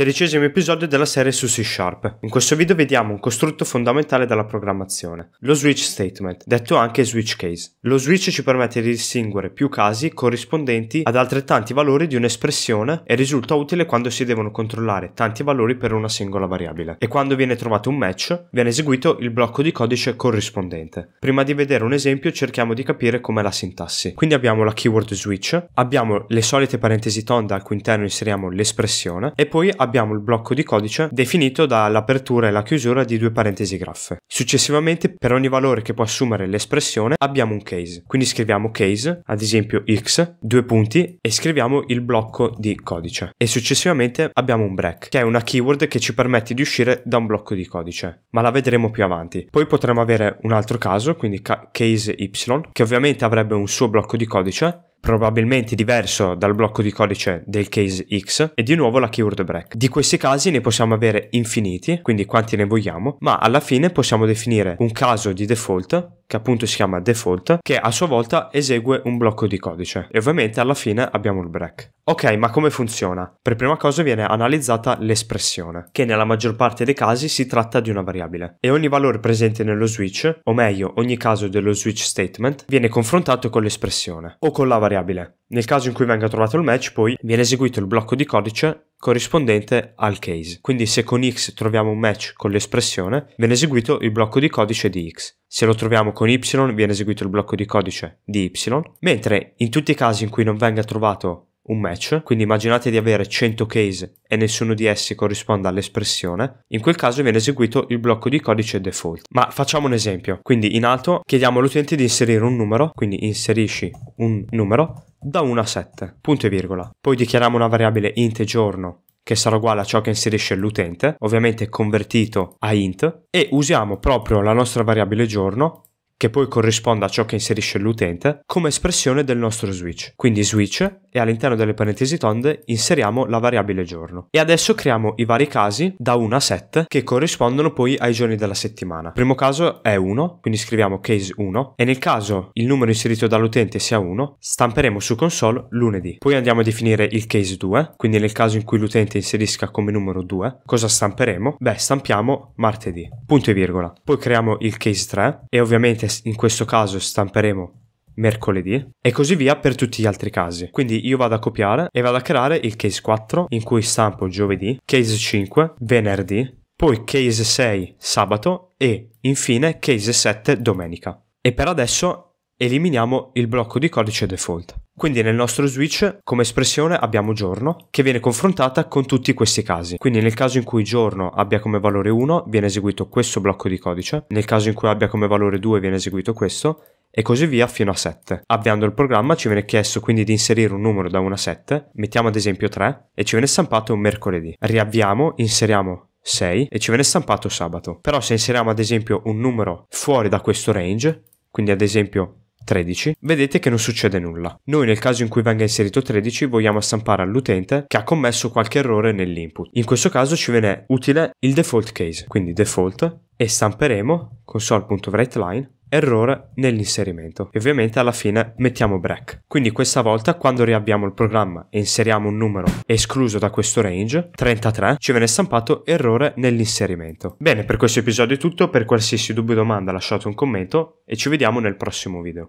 sedicesimo episodio della serie su C Sharp. In questo video vediamo un costrutto fondamentale della programmazione, lo switch statement, detto anche switch case. Lo switch ci permette di distinguere più casi corrispondenti ad altrettanti valori di un'espressione e risulta utile quando si devono controllare tanti valori per una singola variabile. E quando viene trovato un match, viene eseguito il blocco di codice corrispondente. Prima di vedere un esempio cerchiamo di capire com'è la sintassi. Quindi abbiamo la keyword switch, abbiamo le solite parentesi tonda al cui interno inseriamo l'espressione e poi abbiamo abbiamo il blocco di codice definito dall'apertura e la chiusura di due parentesi graffe. Successivamente per ogni valore che può assumere l'espressione abbiamo un case, quindi scriviamo case, ad esempio x, due punti e scriviamo il blocco di codice e successivamente abbiamo un break che è una keyword che ci permette di uscire da un blocco di codice, ma la vedremo più avanti. Poi potremo avere un altro caso, quindi ca- case y, che ovviamente avrebbe un suo blocco di codice probabilmente diverso dal blocco di codice del case X e di nuovo la keyword break. Di questi casi ne possiamo avere infiniti, quindi quanti ne vogliamo, ma alla fine possiamo definire un caso di default che appunto si chiama default, che a sua volta esegue un blocco di codice. E ovviamente alla fine abbiamo il break. Ok, ma come funziona? Per prima cosa viene analizzata l'espressione, che nella maggior parte dei casi si tratta di una variabile. E ogni valore presente nello switch, o meglio, ogni caso dello switch statement, viene confrontato con l'espressione, o con la variabile. Nel caso in cui venga trovato il match, poi viene eseguito il blocco di codice corrispondente al case. Quindi se con x troviamo un match con l'espressione, viene eseguito il blocco di codice di x. Se lo troviamo con y viene eseguito il blocco di codice di y, mentre in tutti i casi in cui non venga trovato un match, quindi immaginate di avere 100 case e nessuno di essi corrisponda all'espressione, in quel caso viene eseguito il blocco di codice default. Ma facciamo un esempio, quindi in alto chiediamo all'utente di inserire un numero, quindi inserisci un numero da 1 a 7, punto e virgola. Poi dichiariamo una variabile int giorno che sarà uguale a ciò che inserisce l'utente, ovviamente convertito a int, e usiamo proprio la nostra variabile giorno che poi corrisponde a ciò che inserisce l'utente, come espressione del nostro switch. Quindi switch e all'interno delle parentesi tonde inseriamo la variabile giorno. E adesso creiamo i vari casi da 1 a 7 che corrispondono poi ai giorni della settimana. Il primo caso è 1, quindi scriviamo case 1 e nel caso il numero inserito dall'utente sia 1, stamperemo su console lunedì. Poi andiamo a definire il case 2, quindi nel caso in cui l'utente inserisca come numero 2, cosa stamperemo? Beh, stampiamo martedì punto e virgola. Poi creiamo il case 3 e ovviamente in questo caso stamperemo mercoledì e così via per tutti gli altri casi. Quindi io vado a copiare e vado a creare il case 4 in cui stampo giovedì, case 5 venerdì, poi case 6 sabato e infine case 7 domenica. E per adesso eliminiamo il blocco di codice default. Quindi nel nostro switch come espressione abbiamo giorno che viene confrontata con tutti questi casi. Quindi nel caso in cui giorno abbia come valore 1 viene eseguito questo blocco di codice, nel caso in cui abbia come valore 2 viene eseguito questo e così via fino a 7. Avviando il programma ci viene chiesto quindi di inserire un numero da 1 a 7, mettiamo ad esempio 3 e ci viene stampato un mercoledì. Riavviamo, inseriamo 6 e ci viene stampato sabato. Però se inseriamo ad esempio un numero fuori da questo range, quindi ad esempio 13, vedete che non succede nulla. Noi nel caso in cui venga inserito 13 vogliamo stampare all'utente che ha commesso qualche errore nell'input. In questo caso ci viene utile il default case, quindi default, e stamperemo console.writeLine errore nell'inserimento e ovviamente alla fine mettiamo break quindi questa volta quando riabbiamo il programma e inseriamo un numero escluso da questo range 33 ci viene stampato errore nell'inserimento bene per questo episodio è tutto per qualsiasi dubbio o domanda lasciate un commento e ci vediamo nel prossimo video